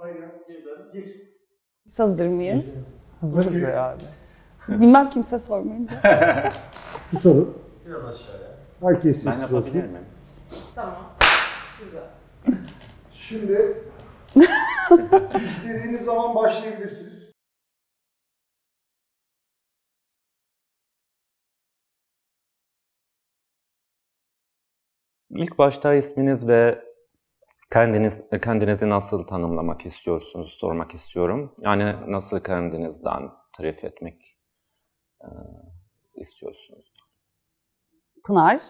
Aynen Biz hazır mıyız? Hazırız Bugün... herhalde. Bilmem kimse sormayınca. Susalım. Biraz aşağıya. Herkes sessiz olsun. Ben yapabilir miyim? Tamam. Güzel. Şimdi istediğiniz zaman başlayabilirsiniz. İlk başta isminiz ve Kendiniz, kendinizi nasıl tanımlamak istiyorsunuz sormak istiyorum. Yani nasıl kendinizden tarif etmek e, istiyorsunuz? Pınar.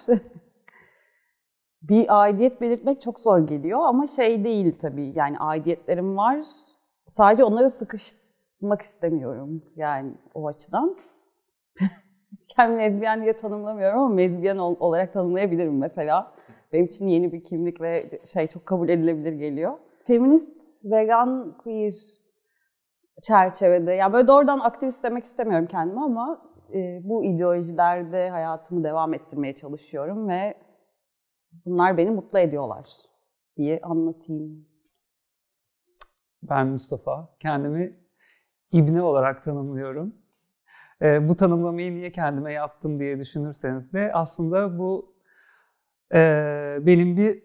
bir aidiyet belirtmek çok zor geliyor ama şey değil tabii. Yani aidiyetlerim var. Sadece onlara sıkışmak istemiyorum. Yani o açıdan. Kendimi lezbiyen diye tanımlamıyorum ama mezbiyen olarak tanımlayabilirim mesela benim için yeni bir kimlik ve şey çok kabul edilebilir geliyor. Feminist, vegan, queer çerçevede, ya yani böyle doğrudan aktivist demek istemiyorum kendimi ama e, bu ideolojilerde hayatımı devam ettirmeye çalışıyorum ve bunlar beni mutlu ediyorlar diye anlatayım. Ben Mustafa. Kendimi İbne olarak tanımlıyorum. E, bu tanımlamayı niye kendime yaptım diye düşünürseniz de aslında bu e, benim bir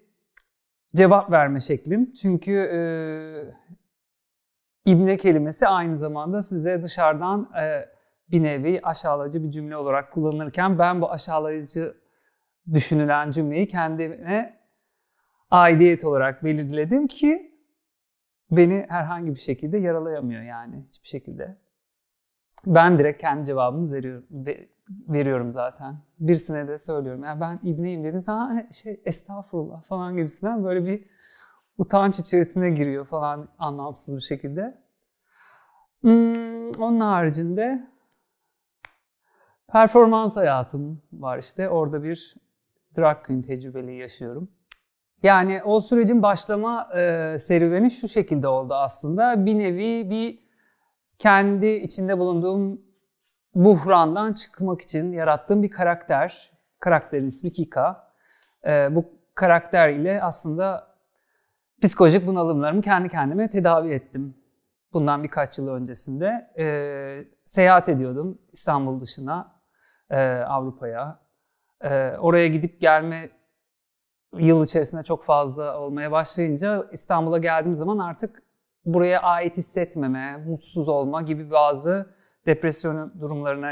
cevap verme şeklim. Çünkü e, ibne kelimesi aynı zamanda size dışarıdan e, bir nevi aşağılayıcı bir cümle olarak kullanırken ben bu aşağılayıcı düşünülen cümleyi kendime aidiyet olarak belirledim ki beni herhangi bir şekilde yaralayamıyor yani hiçbir şekilde. Ben direkt kendi cevabımı veriyorum, veriyorum zaten. Birisine de söylüyorum. Yani ben ibneyim dedim. Sen şey estağfurullah falan gibisinden böyle bir utanç içerisine giriyor falan anlamsız bir şekilde. Hmm, onun haricinde performans hayatım var işte. Orada bir drag queen tecrübeli yaşıyorum. Yani o sürecin başlama e, serüveni şu şekilde oldu aslında. Bir nevi bir kendi içinde bulunduğum buhrandan çıkmak için yarattığım bir karakter. Karakterin ismi Kika. E, bu karakter ile aslında psikolojik bunalımlarımı kendi kendime tedavi ettim. Bundan birkaç yıl öncesinde e, seyahat ediyordum İstanbul dışına, e, Avrupa'ya. E, oraya gidip gelme yıl içerisinde çok fazla olmaya başlayınca İstanbul'a geldiğim zaman artık buraya ait hissetmeme, mutsuz olma gibi bazı depresyon durumlarına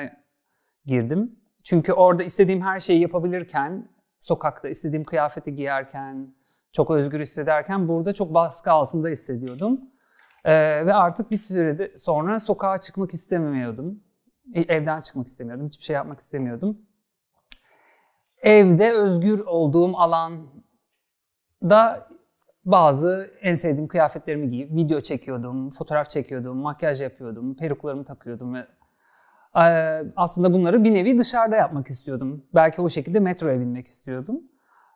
girdim. Çünkü orada istediğim her şeyi yapabilirken, sokakta istediğim kıyafeti giyerken, çok özgür hissederken burada çok baskı altında hissediyordum. Ee, ve artık bir sürede sonra sokağa çıkmak istemiyordum. E, evden çıkmak istemiyordum, hiçbir şey yapmak istemiyordum. Evde özgür olduğum alan da bazı en sevdiğim kıyafetlerimi giyip video çekiyordum, fotoğraf çekiyordum, makyaj yapıyordum, peruklarımı takıyordum ve e, aslında bunları bir nevi dışarıda yapmak istiyordum. Belki o şekilde metroya binmek istiyordum.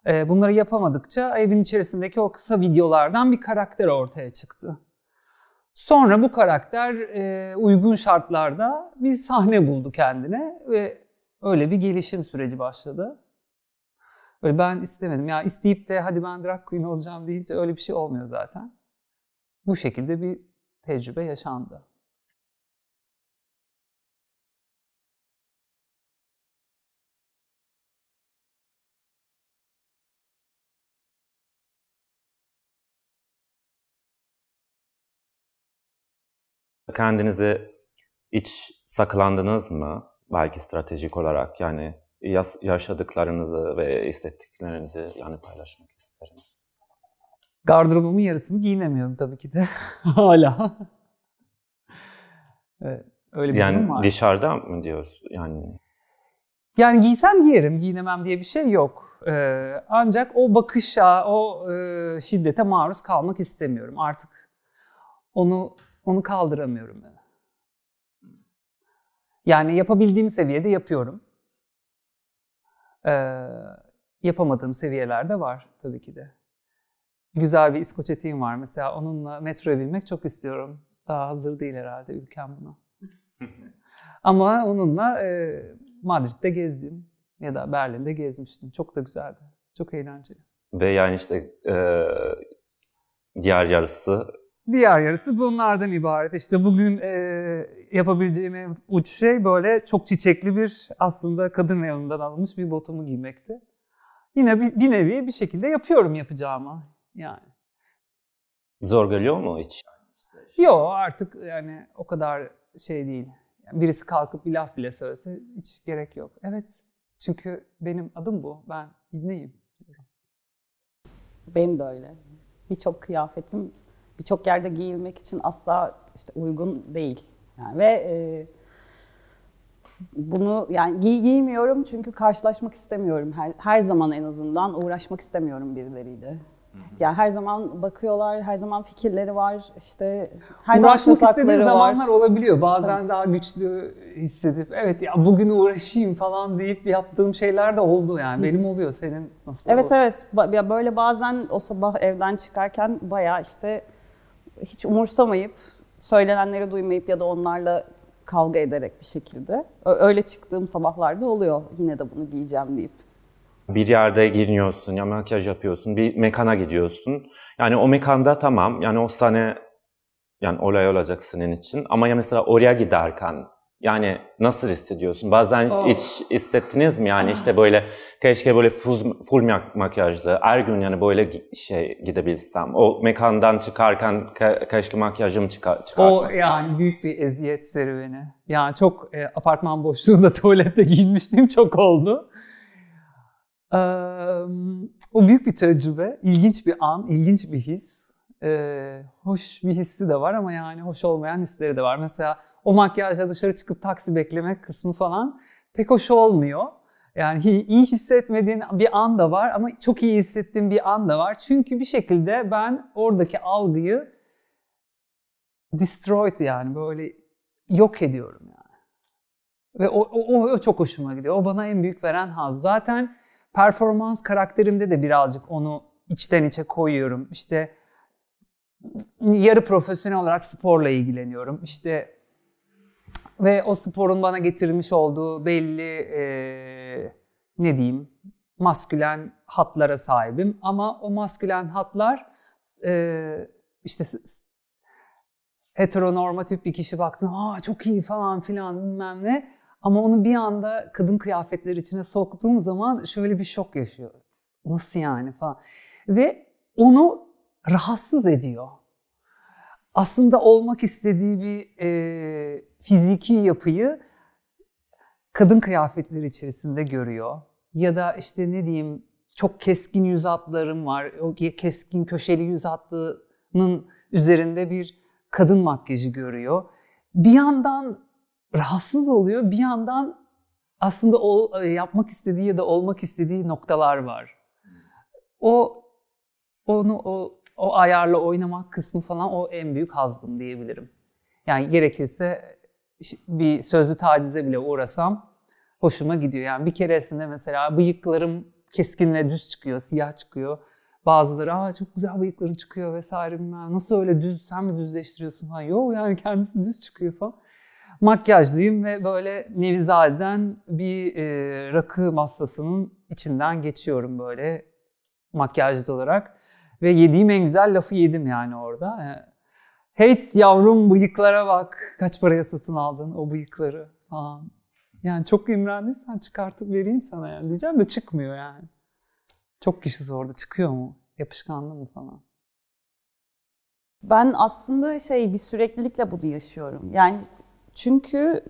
E, bunları yapamadıkça evin içerisindeki o kısa videolardan bir karakter ortaya çıktı. Sonra bu karakter e, uygun şartlarda bir sahne buldu kendine ve öyle bir gelişim süreci başladı. Böyle ben istemedim. Ya isteyip de hadi ben drag queen olacağım deyince öyle bir şey olmuyor zaten. Bu şekilde bir tecrübe yaşandı. Kendinizi iç saklandınız mı? Belki stratejik olarak yani yaşadıklarınızı ve hissettiklerinizi yani paylaşmak isterim. Gardırobumun yarısını giyinemiyorum tabii ki de hala. Evet, öyle bir yani durum var. dışarıda mı diyoruz yani? Yani giysem giyerim, giyinemem diye bir şey yok. Ee, ancak o bakışa, o e, şiddete maruz kalmak istemiyorum. Artık onu onu kaldıramıyorum ben. Yani yapabildiğim seviyede yapıyorum. Ee, yapamadığım seviyeler de var tabii ki de. Güzel bir İskoç etiğim var mesela. Onunla metroya binmek çok istiyorum. Daha hazır değil herhalde ülkem buna. Ama onunla e, Madrid'de gezdim ya da Berlin'de gezmiştim. Çok da güzeldi. Çok eğlenceli. Ve yani işte e, diğer yarısı Diğer yarısı bunlardan ibaret. İşte bugün e, yapabileceğim en uç şey böyle çok çiçekli bir aslında kadın reyonundan alınmış bir botumu giymekti. Yine bir, bir nevi bir şekilde yapıyorum yapacağımı yani. Zor geliyor mu hiç? Yok artık yani o kadar şey değil. Yani birisi kalkıp bir laf bile söylese hiç gerek yok. Evet çünkü benim adım bu. Ben İbni'yim. Benim de öyle. Birçok kıyafetim birçok yerde giyilmek için asla işte uygun değil. Yani ve e, bunu yani giy giymiyorum çünkü karşılaşmak istemiyorum. Her, her zaman en azından uğraşmak istemiyorum birileriyle. Yani her zaman bakıyorlar, her zaman fikirleri var. İşte her Uğraşmak zaman istediğim zamanlar olabiliyor. Bazen Tabii. daha güçlü hissedip evet ya bugün uğraşayım falan deyip yaptığım şeyler de oldu yani. Benim oluyor senin nasıl? Evet oldu? evet. Ya böyle bazen o sabah evden çıkarken bayağı işte hiç umursamayıp, söylenenleri duymayıp ya da onlarla kavga ederek bir şekilde. Öyle çıktığım sabahlarda oluyor yine de bunu giyeceğim deyip. Bir yerde giyiniyorsun, ya makyaj yapıyorsun, bir mekana gidiyorsun. Yani o mekanda tamam, yani o sahne yani olay olacak senin için. Ama ya mesela oraya giderken yani nasıl hissediyorsun? Bazen oh. hiç hissettiniz mi yani işte böyle keşke böyle full, full makyajlı her gün yani böyle şey gidebilsem. O mekandan çıkarken ke- keşke makyajımı çıkar çıkartmasam. O yani büyük bir eziyet serüveni. Yani çok e, apartman boşluğunda tuvalette giyinmiştim çok oldu. Ee, o büyük bir tecrübe, ilginç bir an, ilginç bir his. Ee, hoş bir hissi de var ama yani hoş olmayan hisleri de var. Mesela o makyajla dışarı çıkıp taksi beklemek kısmı falan pek hoş olmuyor. Yani iyi hissetmediğin bir an da var ama çok iyi hissettiğin bir an da var. Çünkü bir şekilde ben oradaki algıyı destroyed yani böyle yok ediyorum yani. Ve o, o, o çok hoşuma gidiyor. O bana en büyük veren haz. Zaten performans karakterimde de birazcık onu içten içe koyuyorum. İşte yarı profesyonel olarak sporla ilgileniyorum. İşte ve o sporun bana getirmiş olduğu belli e, ne diyeyim maskülen hatlara sahibim. Ama o maskülen hatlar e, işte heteronormatif bir kişi baktın aa çok iyi falan filan bilmem ne. Ama onu bir anda kadın kıyafetleri içine soktuğum zaman şöyle bir şok yaşıyor. Nasıl yani falan. Ve onu rahatsız ediyor. Aslında olmak istediği bir e, fiziki yapıyı kadın kıyafetleri içerisinde görüyor. Ya da işte ne diyeyim çok keskin yüz hatlarım var. O keskin köşeli yüz hattının üzerinde bir kadın makyajı görüyor. Bir yandan rahatsız oluyor, bir yandan aslında o e, yapmak istediği ya da olmak istediği noktalar var. O onu o o ayarla oynamak kısmı falan o en büyük hazım diyebilirim. Yani gerekirse bir sözlü tacize bile uğrasam hoşuma gidiyor. Yani bir keresinde mesela bıyıklarım keskin ve düz çıkıyor, siyah çıkıyor. Bazıları aa çok güzel bıyıkların çıkıyor vesaire bilmem. Nasıl öyle düz sen mi düzleştiriyorsun falan. Yok yani kendisi düz çıkıyor falan. Makyajlıyım ve böyle Nevizade'den bir e, rakı masasının içinden geçiyorum böyle makyajlı olarak. Ve yediğim en güzel lafı yedim yani orada. Hates yavrum bıyıklara bak. Kaç paraya satın aldın o bıyıkları falan. Yani çok imrendiysen çıkartıp vereyim sana yani. Diyeceğim de çıkmıyor yani. Çok kişi sordu. Çıkıyor mu? Yapışkanlı mı falan. Ben aslında şey bir süreklilikle bunu yaşıyorum. Yani çünkü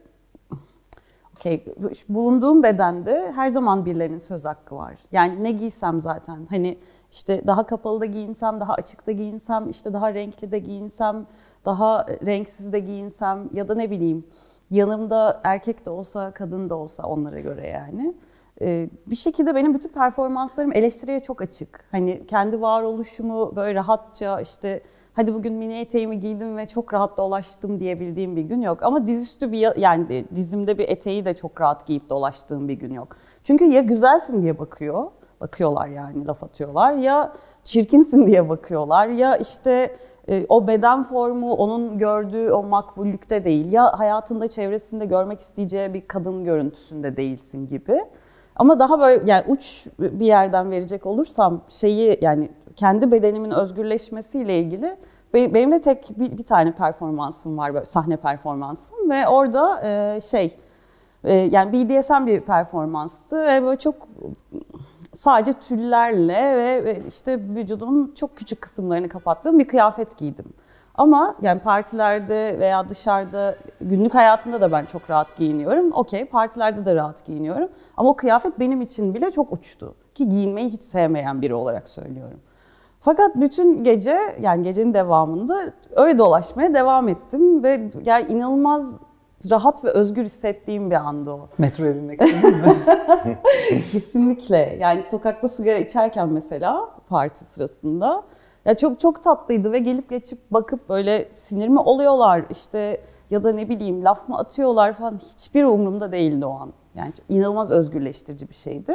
okey. Bulunduğum bedende her zaman birilerinin söz hakkı var. Yani ne giysem zaten hani işte daha kapalı da giyinsem, daha açıkta giyinsem, işte daha renkli de giyinsem, daha renksiz de giyinsem ya da ne bileyim yanımda erkek de olsa, kadın da olsa onlara göre yani. Ee, bir şekilde benim bütün performanslarım eleştiriye çok açık. Hani kendi varoluşumu böyle rahatça işte hadi bugün mini eteğimi giydim ve çok rahat dolaştım diyebildiğim bir gün yok. Ama dizüstü bir yani dizimde bir eteği de çok rahat giyip dolaştığım bir gün yok. Çünkü ya güzelsin diye bakıyor, bakıyorlar yani laf atıyorlar ya çirkinsin diye bakıyorlar ya işte e, o beden formu onun gördüğü o makbullükte değil ya hayatında çevresinde görmek isteyeceği bir kadın görüntüsünde değilsin gibi. Ama daha böyle yani uç bir yerden verecek olursam şeyi yani kendi bedenimin özgürleşmesiyle ilgili benim de tek bir, bir tane performansım var, böyle sahne performansım ve orada e, şey e, yani BDSM bir performanstı ve böyle çok sadece tüllerle ve, ve işte vücudumun çok küçük kısımlarını kapattığım bir kıyafet giydim. Ama yani partilerde veya dışarıda günlük hayatımda da ben çok rahat giyiniyorum. Okey partilerde de rahat giyiniyorum. Ama o kıyafet benim için bile çok uçtu. Ki giyinmeyi hiç sevmeyen biri olarak söylüyorum. Fakat bütün gece yani gecenin devamında öyle dolaşmaya devam ettim ve yani inanılmaz rahat ve özgür hissettiğim bir andı o. Metroya binmek istedin mi? Kesinlikle. Yani sokakta sigara içerken mesela parti sırasında ya çok çok tatlıydı ve gelip geçip bakıp böyle sinirimi oluyorlar işte ya da ne bileyim laf mı atıyorlar falan hiçbir umurumda değildi o an. Yani inanılmaz özgürleştirici bir şeydi.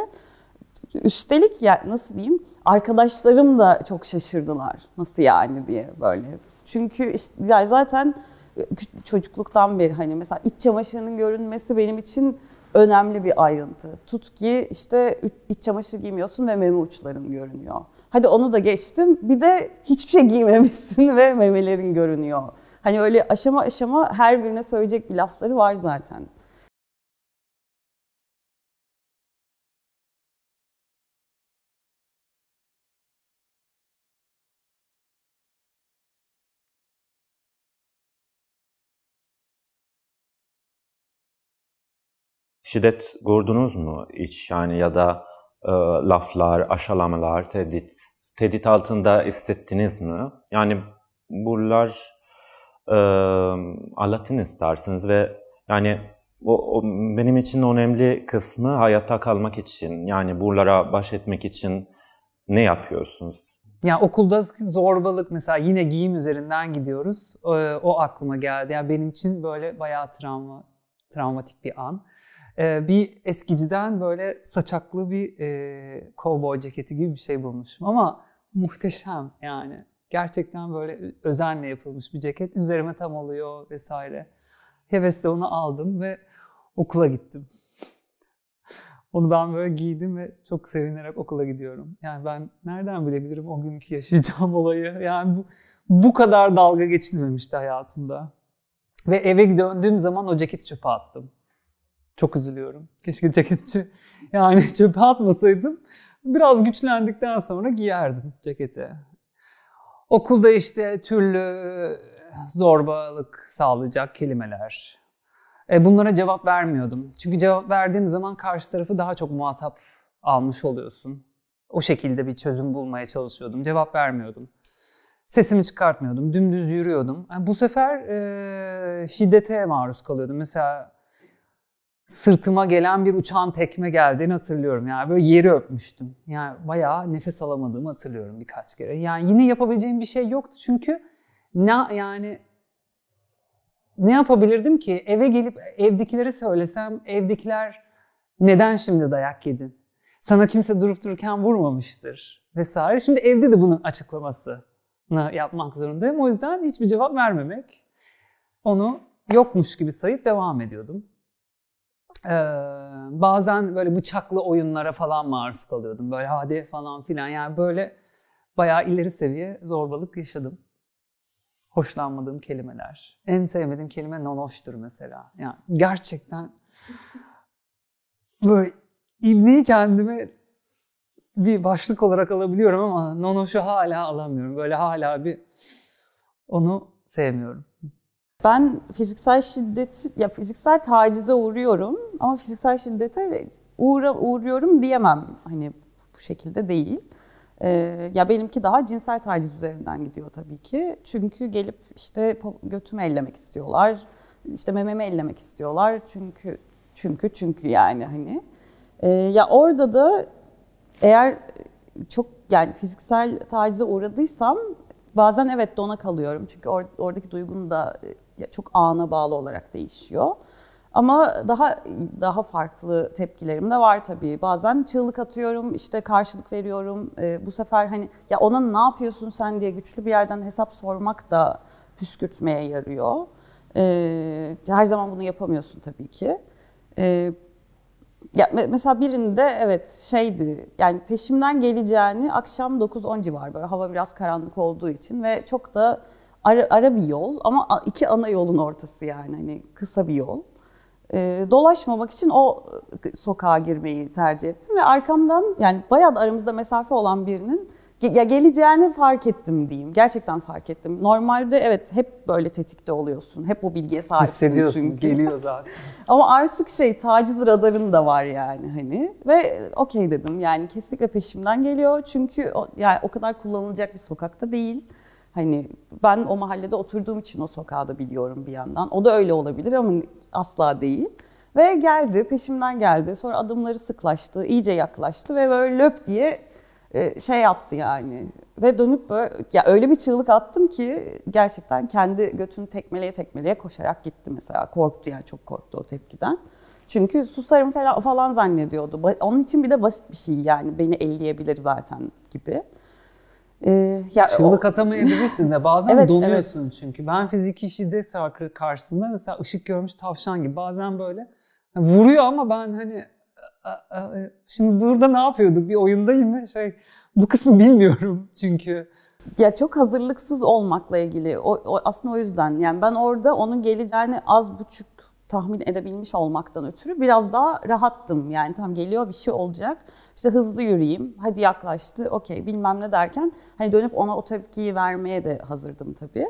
Üstelik ya nasıl diyeyim Arkadaşlarım da çok şaşırdılar. Nasıl yani diye böyle. Çünkü işte zaten e, çocukluktan beri hani mesela iç çamaşırının görünmesi benim için önemli bir ayrıntı. Tut ki işte iç çamaşır giymiyorsun ve meme uçların görünüyor. Hadi onu da geçtim. Bir de hiçbir şey giymemişsin ve memelerin görünüyor. Hani öyle aşama aşama her birine söyleyecek bir lafları var zaten. şiddet gördünüz mu hiç? Yani ya da e, laflar, aşalamalar, tehdit, tehdit altında hissettiniz mi? Yani bunlar e, anlatın istersiniz ve yani o, o, benim için önemli kısmı hayatta kalmak için yani bunlara baş etmek için ne yapıyorsunuz? Ya okulda zorbalık mesela yine giyim üzerinden gidiyoruz. O, o aklıma geldi. Yani benim için böyle bayağı travma, travmatik bir an e, bir eskiciden böyle saçaklı bir e, kovboy ceketi gibi bir şey bulmuşum. Ama muhteşem yani. Gerçekten böyle özenle yapılmış bir ceket. Üzerime tam oluyor vesaire. Hevesle onu aldım ve okula gittim. Onu ben böyle giydim ve çok sevinerek okula gidiyorum. Yani ben nereden bilebilirim o günkü yaşayacağım olayı? Yani bu, bu kadar dalga geçilmemişti hayatımda. Ve eve döndüğüm zaman o ceketi çöpe attım. Çok üzülüyorum. Keşke ceketçi yani çöpe atmasaydım. Biraz güçlendikten sonra giyerdim ceketi. Okulda işte türlü zorbalık sağlayacak kelimeler. E bunlara cevap vermiyordum. Çünkü cevap verdiğim zaman karşı tarafı daha çok muhatap almış oluyorsun. O şekilde bir çözüm bulmaya çalışıyordum. Cevap vermiyordum. Sesimi çıkartmıyordum. Dümdüz yürüyordum. Yani e, bu sefer e, şiddete maruz kalıyordum. Mesela sırtıma gelen bir uçağın tekme geldiğini hatırlıyorum. Yani böyle yeri öpmüştüm. Yani bayağı nefes alamadığımı hatırlıyorum birkaç kere. Yani yine yapabileceğim bir şey yoktu çünkü ne yani ne yapabilirdim ki? Eve gelip evdekilere söylesem evdekiler neden şimdi dayak yedin? Sana kimse durup dururken vurmamıştır vesaire. Şimdi evde de bunun açıklaması yapmak zorundayım. O yüzden hiçbir cevap vermemek. Onu yokmuş gibi sayıp devam ediyordum. Ee, bazen böyle bıçaklı oyunlara falan maruz kalıyordum. Böyle hadi falan filan. Yani böyle bayağı ileri seviye zorbalık yaşadım. Hoşlanmadığım kelimeler. En sevmediğim kelime nonoştur mesela. Yani gerçekten böyle ibneyi kendime bir başlık olarak alabiliyorum ama nonoşu hala alamıyorum. Böyle hala bir onu sevmiyorum. Ben fiziksel şiddeti, ya fiziksel tacize uğruyorum ama fiziksel şiddete uğra, uğruyorum diyemem. Hani bu şekilde değil. Ee, ya benimki daha cinsel taciz üzerinden gidiyor tabii ki. Çünkü gelip işte götümü ellemek istiyorlar. İşte mememi ellemek istiyorlar. Çünkü çünkü çünkü yani hani. Ee, ya orada da eğer çok yani fiziksel tacize uğradıysam Bazen evet de ona kalıyorum çünkü or- oradaki duygun da e, çok ana bağlı olarak değişiyor. Ama daha daha farklı tepkilerim de var tabii. Bazen çığlık atıyorum, işte karşılık veriyorum. E, bu sefer hani ya ona ne yapıyorsun sen diye güçlü bir yerden hesap sormak da püskürtmeye yarıyor. E, her zaman bunu yapamıyorsun tabii ki. E, ya mesela birinde evet şeydi yani peşimden geleceğini akşam 9-10 civarı böyle hava biraz karanlık olduğu için ve çok da ara, ara bir yol ama iki ana yolun ortası yani hani kısa bir yol. E, dolaşmamak için o e, sokağa girmeyi tercih ettim ve arkamdan yani bayağı da aramızda mesafe olan birinin ya geleceğini fark ettim diyeyim. Gerçekten fark ettim. Normalde evet hep böyle tetikte oluyorsun. Hep o bilgiye sahipsin Hissediyorsun, çünkü. geliyor zaten. Ama artık şey taciz radarın da var yani hani. Ve okey dedim yani kesinlikle peşimden geliyor. Çünkü o, yani o kadar kullanılacak bir sokakta değil. Hani ben o mahallede oturduğum için o sokağı da biliyorum bir yandan. O da öyle olabilir ama asla değil. Ve geldi, peşimden geldi. Sonra adımları sıklaştı, iyice yaklaştı ve böyle löp diye e, şey yaptı yani. Ve dönüp böyle, ya öyle bir çığlık attım ki gerçekten kendi götünü tekmeleye tekmeleye koşarak gitti mesela. Korktu yani çok korktu o tepkiden. Çünkü susarım falan, zannediyordu. Onun için bir de basit bir şey yani beni elleyebilir zaten gibi. Ee, ya Çığlık o... atamayabilirsin de bazen evet, donuyorsun evet. çünkü. Ben fiziki şiddet karşısında mesela ışık görmüş tavşan gibi bazen böyle vuruyor ama ben hani e, şimdi burada ne yapıyorduk? Bir oyundayım mı? Şey, bu kısmı bilmiyorum çünkü. Ya çok hazırlıksız olmakla ilgili. O, o, aslında o yüzden yani ben orada onun geleceğini az buçuk tahmin edebilmiş olmaktan ötürü biraz daha rahattım. Yani tam geliyor bir şey olacak. İşte hızlı yürüyeyim. Hadi yaklaştı. Okey bilmem ne derken hani dönüp ona o tepkiyi vermeye de hazırdım tabii.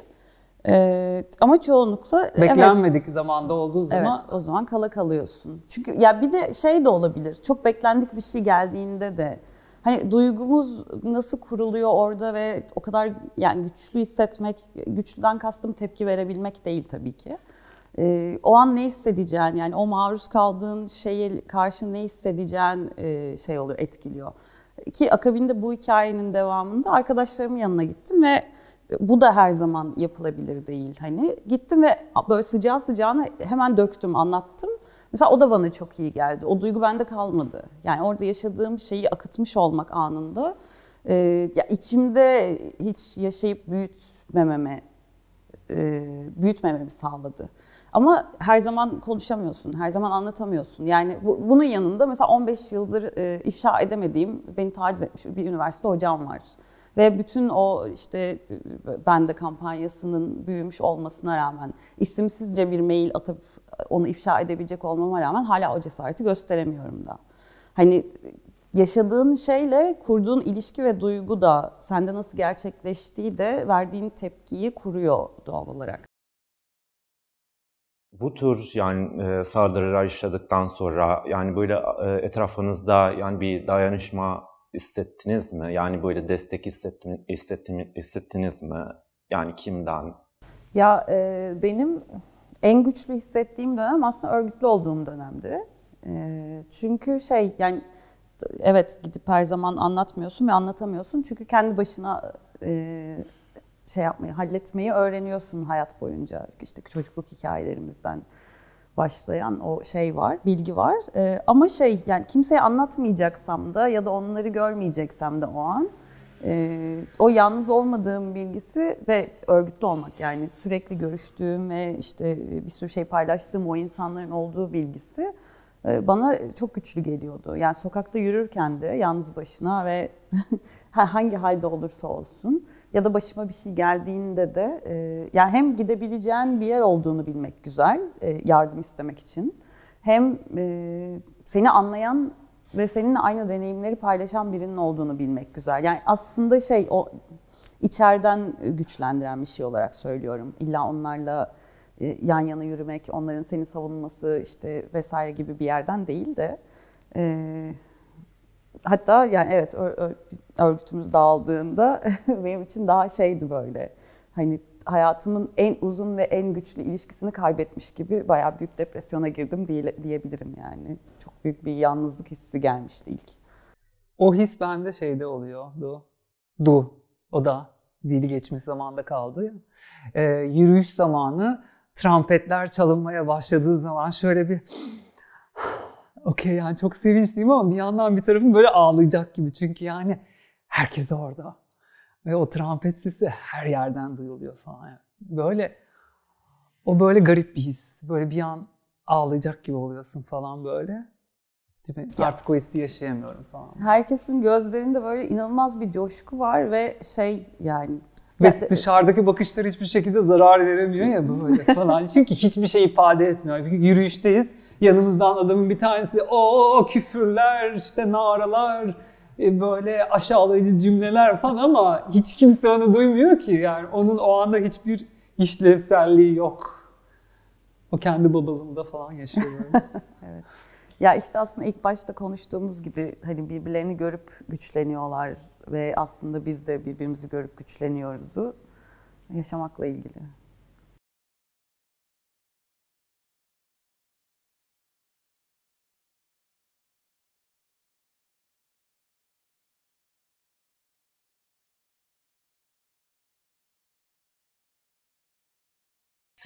Ee, ama çoğunlukla beklenmedik evet, zamanda olduğu zaman evet, o zaman kala kalıyorsun. Çünkü ya bir de şey de olabilir. Çok beklendik bir şey geldiğinde de hani duygumuz nasıl kuruluyor orada ve o kadar yani güçlü hissetmek, güçlüden kastım tepki verebilmek değil tabii ki. Ee, o an ne hissedeceğin yani o maruz kaldığın şeye karşı ne hissedeceğin e, şey oluyor, etkiliyor. Ki akabinde bu hikayenin devamında arkadaşlarımın yanına gittim ve bu da her zaman yapılabilir değil. Hani gittim ve böyle sıcağı sıcağına hemen döktüm, anlattım. Mesela o da bana çok iyi geldi. O duygu bende kalmadı. Yani orada yaşadığım şeyi akıtmış olmak anında e, ya içimde hiç yaşayıp büyütmememe e, büyütmememi sağladı. Ama her zaman konuşamıyorsun, her zaman anlatamıyorsun. Yani bu, bunun yanında mesela 15 yıldır e, ifşa edemediğim, beni taciz etmiş bir üniversite hocam var. Ve bütün o işte bende kampanyasının büyümüş olmasına rağmen isimsizce bir mail atıp onu ifşa edebilecek olmama rağmen hala o cesareti gösteremiyorum da. Hani yaşadığın şeyle kurduğun ilişki ve duygu da sende nasıl gerçekleştiği de verdiğin tepkiyi kuruyor doğal olarak. Bu tür yani e, saldırılar yaşadıktan sonra yani böyle e, etrafınızda yani bir dayanışma hissettiniz mi? Yani böyle destek hissettim, hissettim, hissettiniz mi? Yani kimden? Ya e, benim en güçlü hissettiğim dönem aslında örgütlü olduğum dönemdi. E, çünkü şey yani evet gidip her zaman anlatmıyorsun ve anlatamıyorsun. Çünkü kendi başına e, şey yapmayı, halletmeyi öğreniyorsun hayat boyunca. İşte çocukluk hikayelerimizden, başlayan o şey var, bilgi var. E, ama şey yani kimseye anlatmayacaksam da ya da onları görmeyeceksem de o an e, o yalnız olmadığım bilgisi ve örgütlü olmak yani sürekli görüştüğüm ve işte e, bir sürü şey paylaştığım o insanların olduğu bilgisi e, bana çok güçlü geliyordu. Yani sokakta yürürken de yalnız başına ve hangi halde olursa olsun ya da başıma bir şey geldiğinde de e, yani hem gidebileceğin bir yer olduğunu bilmek güzel e, yardım istemek için hem e, seni anlayan ve seninle aynı deneyimleri paylaşan birinin olduğunu bilmek güzel. Yani aslında şey o içeriden güçlendiren bir şey olarak söylüyorum. İlla onlarla e, yan yana yürümek, onların seni savunması işte vesaire gibi bir yerden değil de e, hatta yani evet örgütümüz dağıldığında benim için daha şeydi böyle. Hani hayatımın en uzun ve en güçlü ilişkisini kaybetmiş gibi bayağı büyük depresyona girdim diye, diyebilirim yani. Çok büyük bir yalnızlık hissi gelmişti ilk. O his bende şeyde oluyordu. Du. O da dili geçmiş zamanda kaldı. Ya. Ee, yürüyüş zamanı trampetler çalınmaya başladığı zaman şöyle bir okey yani çok sevinçliyim ama bir yandan bir tarafım böyle ağlayacak gibi. Çünkü yani herkes orada. Ve o trompet sesi her yerden duyuluyor falan. Böyle o böyle garip bir his. Böyle bir an ağlayacak gibi oluyorsun falan böyle. İşte artık o hissi yaşayamıyorum falan. Herkesin gözlerinde böyle inanılmaz bir coşku var ve şey yani ve yani, dışarıdaki bakışlar hiçbir şekilde zarar veremiyor ya böyle falan. Çünkü hiçbir şey ifade etmiyor. Çünkü yürüyüşteyiz. Yanımızdan adamın bir tanesi o küfürler işte naralar e, böyle aşağılayıcı cümleler falan ama hiç kimse onu duymuyor ki. Yani onun o anda hiçbir işlevselliği yok. O kendi babalığında falan yaşıyor evet. Ya işte aslında ilk başta konuştuğumuz gibi hani birbirlerini görüp güçleniyorlar ve aslında biz de birbirimizi görüp güçleniyoruzu yaşamakla ilgili.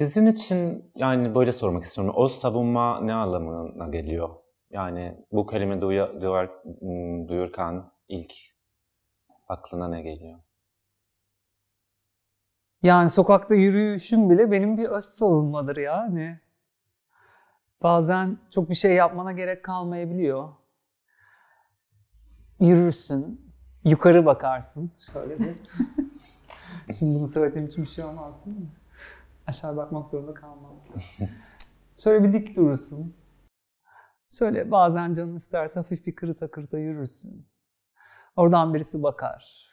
Sizin için yani böyle sormak istiyorum. O savunma ne anlamına geliyor? Yani bu kelime duya, duyar, duyurken ilk aklına ne geliyor? Yani sokakta yürüyüşüm bile benim bir öz savunmadır yani. Bazen çok bir şey yapmana gerek kalmayabiliyor. Yürürsün, yukarı bakarsın şöyle bir. Şimdi bunu söylediğim için bir şey olmaz değil mi? aşağı bakmak zorunda kalmam. Şöyle bir dik durursun. Şöyle bazen canın isterse hafif bir kırıta kırıta yürürsün. Oradan birisi bakar.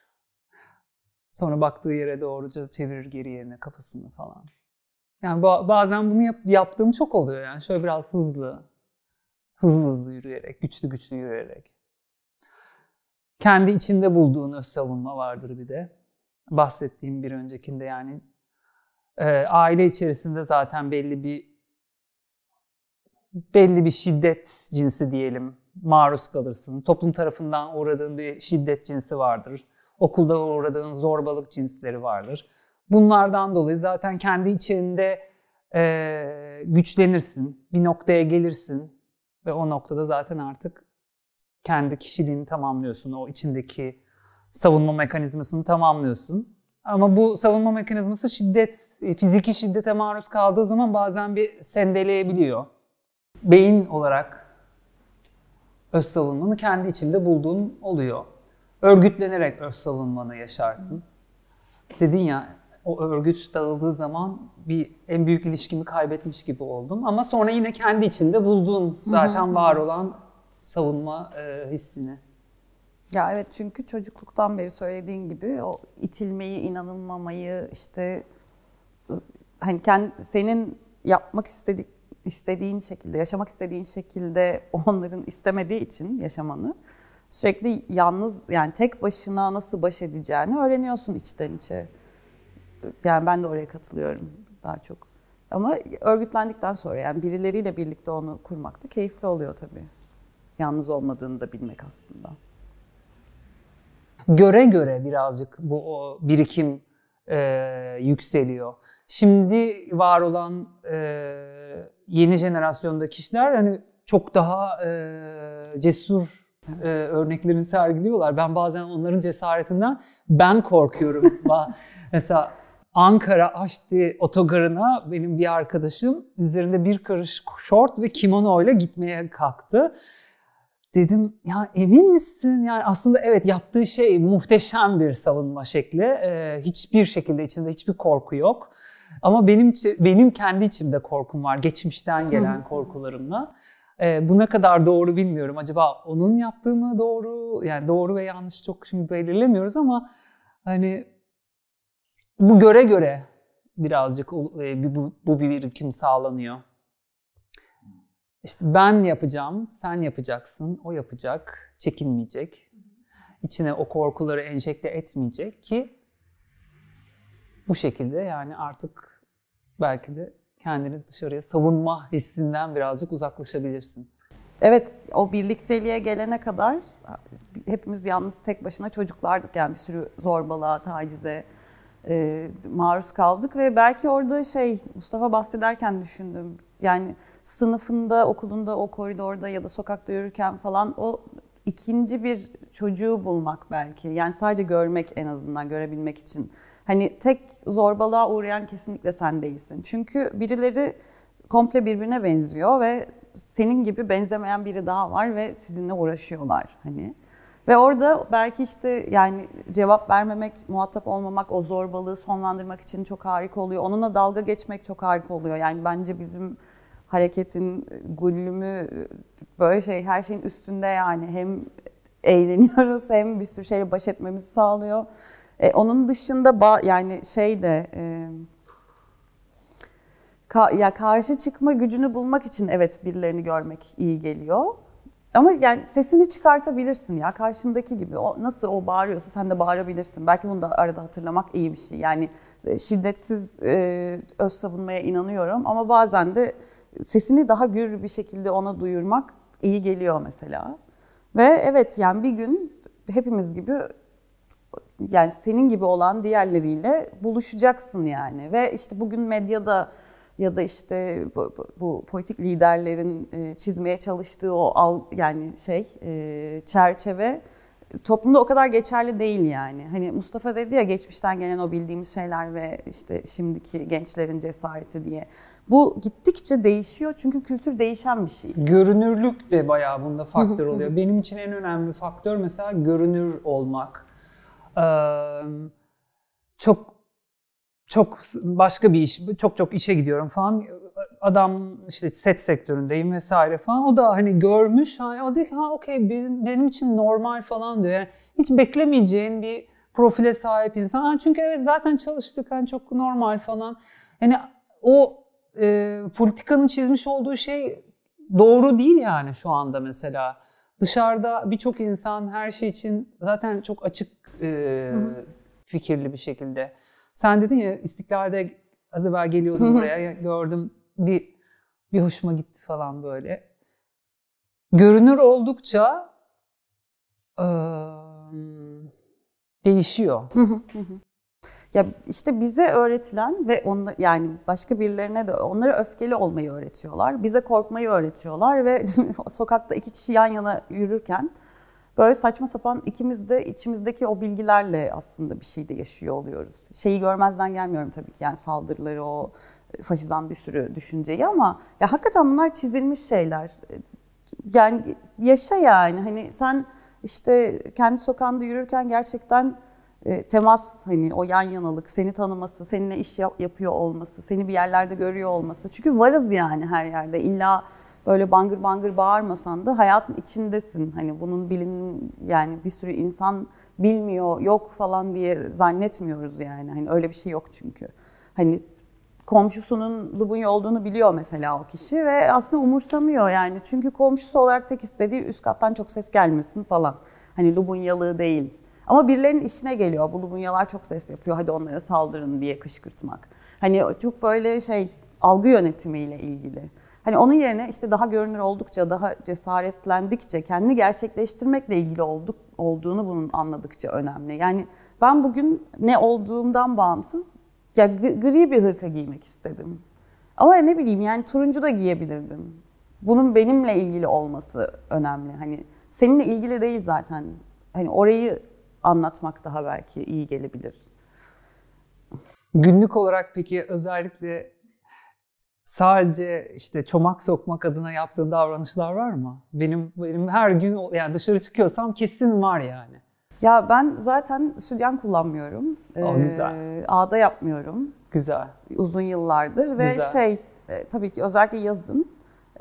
Sonra baktığı yere doğruca çevirir geri yerine kafasını falan. Yani bazen bunu yap- yaptığım çok oluyor yani. Şöyle biraz hızlı. Hızlı hızlı yürüyerek, güçlü güçlü yürüyerek. Kendi içinde bulduğun öz savunma vardır bir de. Bahsettiğim bir öncekinde yani e, aile içerisinde zaten belli bir belli bir şiddet cinsi diyelim maruz kalırsın. Toplum tarafından uğradığın bir şiddet cinsi vardır. Okulda uğradığın zorbalık cinsleri vardır. Bunlardan dolayı zaten kendi içinde e, güçlenirsin, bir noktaya gelirsin ve o noktada zaten artık kendi kişiliğini tamamlıyorsun. O içindeki savunma mekanizmasını tamamlıyorsun. Ama bu savunma mekanizması şiddet, e, fiziki şiddete maruz kaldığı zaman bazen bir sendeleyebiliyor. Beyin olarak öz savunmanı kendi içinde bulduğun oluyor. Örgütlenerek öz savunmanı yaşarsın. Dedin ya o örgüt dağıldığı zaman bir en büyük ilişkimi kaybetmiş gibi oldum. Ama sonra yine kendi içinde bulduğun zaten var olan savunma e, hissini. Ya evet çünkü çocukluktan beri söylediğin gibi o itilmeyi, inanılmamayı işte hani kendi, senin yapmak istedik istediğin şekilde, yaşamak istediğin şekilde onların istemediği için yaşamanı sürekli yalnız yani tek başına nasıl baş edeceğini öğreniyorsun içten içe. Yani ben de oraya katılıyorum daha çok. Ama örgütlendikten sonra yani birileriyle birlikte onu kurmak da keyifli oluyor tabii. Yalnız olmadığını da bilmek aslında göre göre birazcık bu o birikim e, yükseliyor. Şimdi var olan e, yeni jenerasyonda kişiler hani çok daha e, cesur e, örneklerini sergiliyorlar. Ben bazen onların cesaretinden ben korkuyorum. Mesela Ankara Aşti otogarına benim bir arkadaşım üzerinde bir karış şort ve kimono ile gitmeye kalktı dedim ya emin misin? Yani aslında evet yaptığı şey muhteşem bir savunma şekli. Ee, hiçbir şekilde içinde hiçbir korku yok. Ama benim benim kendi içimde korkum var geçmişten gelen korkularımla. Ee, bu ne kadar doğru bilmiyorum. Acaba onun yaptığı mı doğru? Yani doğru ve yanlış çok şimdi belirlemiyoruz ama hani bu göre göre birazcık e, bu, bu birikim sağlanıyor. İşte ben yapacağım, sen yapacaksın, o yapacak, çekinmeyecek. İçine o korkuları enjekte etmeyecek ki bu şekilde yani artık belki de kendini dışarıya savunma hissinden birazcık uzaklaşabilirsin. Evet, o birlikteliğe gelene kadar hepimiz yalnız tek başına çocuklardık. Yani bir sürü zorbalığa, tacize e, maruz kaldık ve belki orada şey Mustafa bahsederken düşündüm yani sınıfında, okulunda, o koridorda ya da sokakta yürürken falan o ikinci bir çocuğu bulmak belki. Yani sadece görmek en azından görebilmek için. Hani tek zorbalığa uğrayan kesinlikle sen değilsin. Çünkü birileri komple birbirine benziyor ve senin gibi benzemeyen biri daha var ve sizinle uğraşıyorlar hani. Ve orada belki işte yani cevap vermemek, muhatap olmamak, o zorbalığı sonlandırmak için çok harika oluyor. Onunla dalga geçmek çok harika oluyor. Yani bence bizim hareketin güllümü böyle şey her şeyin üstünde yani hem eğleniyoruz hem bir sürü şeyle baş etmemizi sağlıyor. E, onun dışında yani şey de e, ka ya karşı çıkma gücünü bulmak için evet birilerini görmek iyi geliyor. Ama yani sesini çıkartabilirsin ya karşındaki gibi. O, nasıl o bağırıyorsa sen de bağırabilirsin. Belki bunu da arada hatırlamak iyi bir şey. Yani e, şiddetsiz e, öz savunmaya inanıyorum ama bazen de sesini daha gür bir şekilde ona duyurmak iyi geliyor mesela. Ve evet yani bir gün hepimiz gibi yani senin gibi olan diğerleriyle buluşacaksın yani. Ve işte bugün medyada ya da işte bu, bu, politik liderlerin e, çizmeye çalıştığı o al, yani şey e, çerçeve e, toplumda o kadar geçerli değil yani. Hani Mustafa dedi ya geçmişten gelen o bildiğimiz şeyler ve işte şimdiki gençlerin cesareti diye. Bu gittikçe değişiyor çünkü kültür değişen bir şey. Görünürlük de bayağı bunda faktör oluyor. Benim için en önemli faktör mesela görünür olmak. Ee, çok çok başka bir iş, çok çok işe gidiyorum falan. Adam işte set sektöründeyim vesaire falan. O da hani görmüş. hani o diyor ki ha okey benim, benim için normal falan diyor. Yani hiç beklemeyeceğin bir profile sahip insan. Ha, çünkü evet zaten çalıştık hani çok normal falan. Yani o e, politikanın çizmiş olduğu şey doğru değil yani şu anda mesela. Dışarıda birçok insan her şey için zaten çok açık e, fikirli bir şekilde sen dedin ya istiklalde az evvel geliyordum oraya gördüm bir bir hoşuma gitti falan böyle. Görünür oldukça ıı, değişiyor. ya işte bize öğretilen ve onla, yani başka birilerine de onlara öfkeli olmayı öğretiyorlar. Bize korkmayı öğretiyorlar ve sokakta iki kişi yan yana yürürken Böyle saçma sapan ikimiz de içimizdeki o bilgilerle aslında bir şey de yaşıyor oluyoruz. Şeyi görmezden gelmiyorum tabii ki yani saldırıları o e, faşizan bir sürü düşünceyi ama ya hakikaten bunlar çizilmiş şeyler. E, yani yaşa yani hani sen işte kendi sokağında yürürken gerçekten e, temas hani o yan yanalık, seni tanıması, seninle iş yap, yapıyor olması, seni bir yerlerde görüyor olması. Çünkü varız yani her yerde. illa böyle bangır bangır bağırmasan da hayatın içindesin. Hani bunun bilin yani bir sürü insan bilmiyor, yok falan diye zannetmiyoruz yani. Hani öyle bir şey yok çünkü. Hani komşusunun Lubunya olduğunu biliyor mesela o kişi ve aslında umursamıyor yani. Çünkü komşusu olarak tek istediği üst kattan çok ses gelmesin falan. Hani Lubunyalığı değil. Ama birilerinin işine geliyor. Bu Lubunyalar çok ses yapıyor. Hadi onlara saldırın diye kışkırtmak. Hani çok böyle şey algı yönetimiyle ilgili. Hani onun yerine işte daha görünür oldukça, daha cesaretlendikçe, kendini gerçekleştirmekle ilgili olduk, olduğunu bunun anladıkça önemli. Yani ben bugün ne olduğumdan bağımsız ya gri bir hırka giymek istedim. Ama ne bileyim yani turuncu da giyebilirdim. Bunun benimle ilgili olması önemli. Hani seninle ilgili değil zaten. Hani orayı anlatmak daha belki iyi gelebilir. Günlük olarak peki özellikle sadece işte çomak sokmak adına yaptığın davranışlar var mı? Benim benim her gün yani dışarı çıkıyorsam kesin var yani. Ya ben zaten stüdyen kullanmıyorum. O ee, güzel. Ee, ağda yapmıyorum. Güzel. Uzun yıllardır ve güzel. şey e, tabii ki özellikle yazın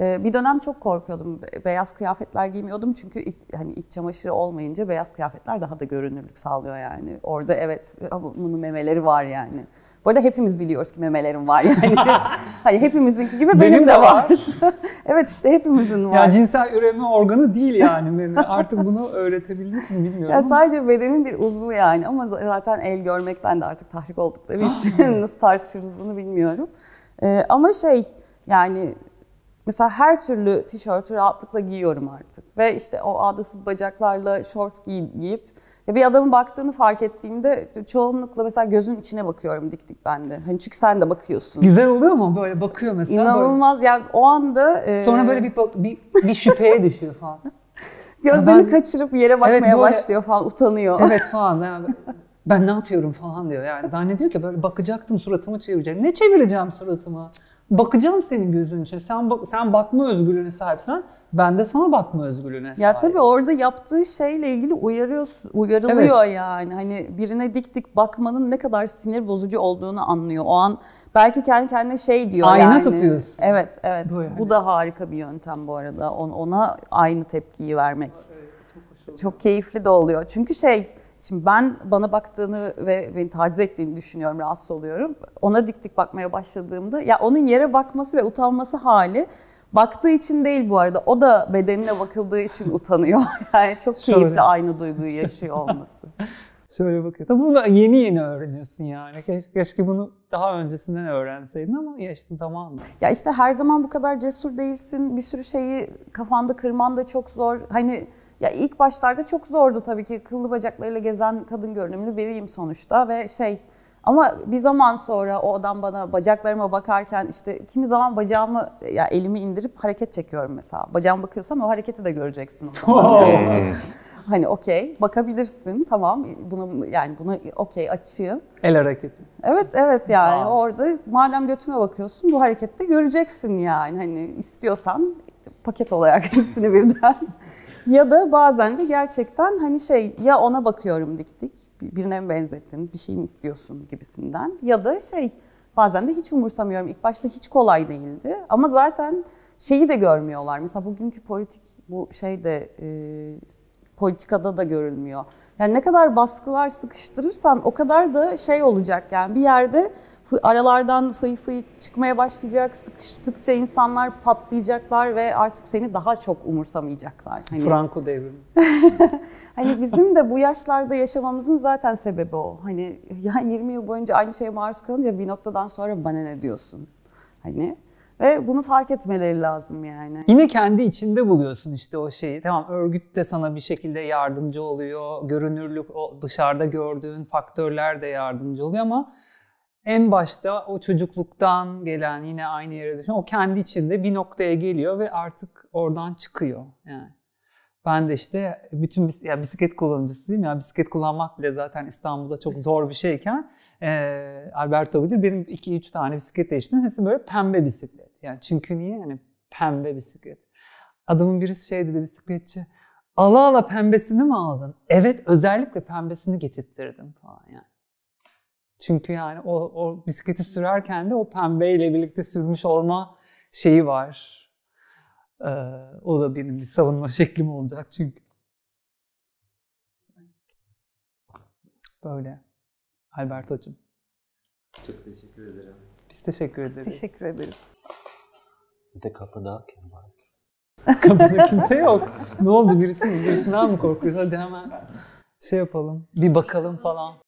ee, bir dönem çok korkuyordum. Beyaz kıyafetler giymiyordum çünkü iç, hani iç çamaşırı olmayınca beyaz kıyafetler daha da görünürlük sağlıyor yani. Orada evet bunun memeleri var yani. Bu arada hepimiz biliyoruz ki memelerim var yani. hani hepimizinki gibi benim, benim de, var. var. evet işte hepimizin var. Yani cinsel üreme organı değil yani. Artık bunu öğretebildik mi bilmiyorum. Ya sadece bedenin bir uzvu yani ama zaten el görmekten de artık tahrik oldukları için nasıl tartışırız bunu bilmiyorum. Ee, ama şey yani Mesela her türlü tişörtü rahatlıkla giyiyorum artık. Ve işte o adasız bacaklarla şort giy giyip bir adamın baktığını fark ettiğinde çoğunlukla mesela gözün içine bakıyorum dik dik ben de. Hani çünkü sen de bakıyorsun. Güzel oluyor mu böyle bakıyor mesela? İnanılmaz böyle. yani o anda... E... Sonra böyle bir, bir, bir şüpheye düşüyor falan. Gözlerini ben, kaçırıp yere bakmaya evet, böyle, başlıyor falan utanıyor. Evet falan yani ben ne yapıyorum falan diyor yani. Zannediyor ki böyle bakacaktım suratımı çevireceğim. Ne çevireceğim suratımı? bakacağım senin gözün için. Sen sen bakma özgürlüğüne sahipsen ben de sana bakma özgürlüğüne sahibim. Ya tabii orada yaptığı şeyle ilgili uyarıyoruz, uyarılıyor evet. yani. Hani birine dik dik bakmanın ne kadar sinir bozucu olduğunu anlıyor. O an belki kendi kendine şey diyor Ayna yani. tutuyorsun. Evet, evet. Bu, yani. bu da harika bir yöntem bu arada. Ona aynı tepkiyi vermek. Evet, çok, çok keyifli de oluyor. Çünkü şey Şimdi ben bana baktığını ve beni taciz ettiğini düşünüyorum, rahatsız oluyorum. Ona dik dik bakmaya başladığımda ya onun yere bakması ve utanması hali baktığı için değil bu arada. O da bedenine bakıldığı için utanıyor. Yani çok keyifli aynı duyguyu yaşıyor olması. Şöyle bakıyor. Tabii bunu yeni yeni öğreniyorsun yani. keşke bunu daha öncesinden öğrenseydin ama ya işte zamanla. Ya işte her zaman bu kadar cesur değilsin. Bir sürü şeyi kafanda kırman da çok zor. Hani ya ilk başlarda çok zordu tabii ki kıllı bacaklarıyla gezen kadın görünümlü biriyim sonuçta ve şey ama bir zaman sonra o adam bana bacaklarıma bakarken işte kimi zaman bacağımı ya yani elimi indirip hareket çekiyorum mesela. Bacağım bakıyorsan o hareketi de göreceksin hani okey bakabilirsin tamam bunu yani buna okey açayım El hareketi. Evet evet yani Aa. orada madem götüme bakıyorsun bu harekette göreceksin yani hani istiyorsan paket olarak hepsini birden ya da bazen de gerçekten hani şey ya ona bakıyorum dik dik birine mi benzettin bir şey mi istiyorsun gibisinden ya da şey bazen de hiç umursamıyorum ilk başta hiç kolay değildi ama zaten şeyi de görmüyorlar mesela bugünkü politik bu şey de e, politikada da görülmüyor. Yani ne kadar baskılar sıkıştırırsan o kadar da şey olacak yani bir yerde aralardan fıy fıy çıkmaya başlayacak. Sıkıştıkça insanlar patlayacaklar ve artık seni daha çok umursamayacaklar. Hani... Franco devrimi. hani bizim de bu yaşlarda yaşamamızın zaten sebebi o. Hani yani 20 yıl boyunca aynı şeye maruz kalınca bir noktadan sonra bana ne diyorsun? Hani ve bunu fark etmeleri lazım yani. Yine kendi içinde buluyorsun işte o şeyi. Tamam örgüt de sana bir şekilde yardımcı oluyor. Görünürlük o dışarıda gördüğün faktörler de yardımcı oluyor ama en başta o çocukluktan gelen yine aynı yere düşen o kendi içinde bir noktaya geliyor ve artık oradan çıkıyor yani. Ben de işte bütün ya bisiklet kullanıcısıyım ya bisiklet kullanmak bile zaten İstanbul'da çok zor bir şeyken e, Alberto bilir benim 2-3 tane bisiklet değiştim. Hepsi böyle pembe bisiklet. Yani çünkü niye? Yani pembe bisiklet. Adamın birisi şey dedi bisikletçi. Ala ala pembesini mi aldın? Evet özellikle pembesini getirttirdim falan yani. Çünkü yani o, o bisikleti sürerken de o pembeyle birlikte sürmüş olma şeyi var ee, o da benim bir savunma şeklim olacak çünkü. Böyle. Alberto'cum. Çok teşekkür ederim. Biz teşekkür ederiz. Biz teşekkür ederiz. Bir de kapıda kim var? Kapıda kimse yok. ne oldu birisi mi? Birisinden mi korkuyoruz? Hadi hemen şey yapalım. Bir bakalım falan.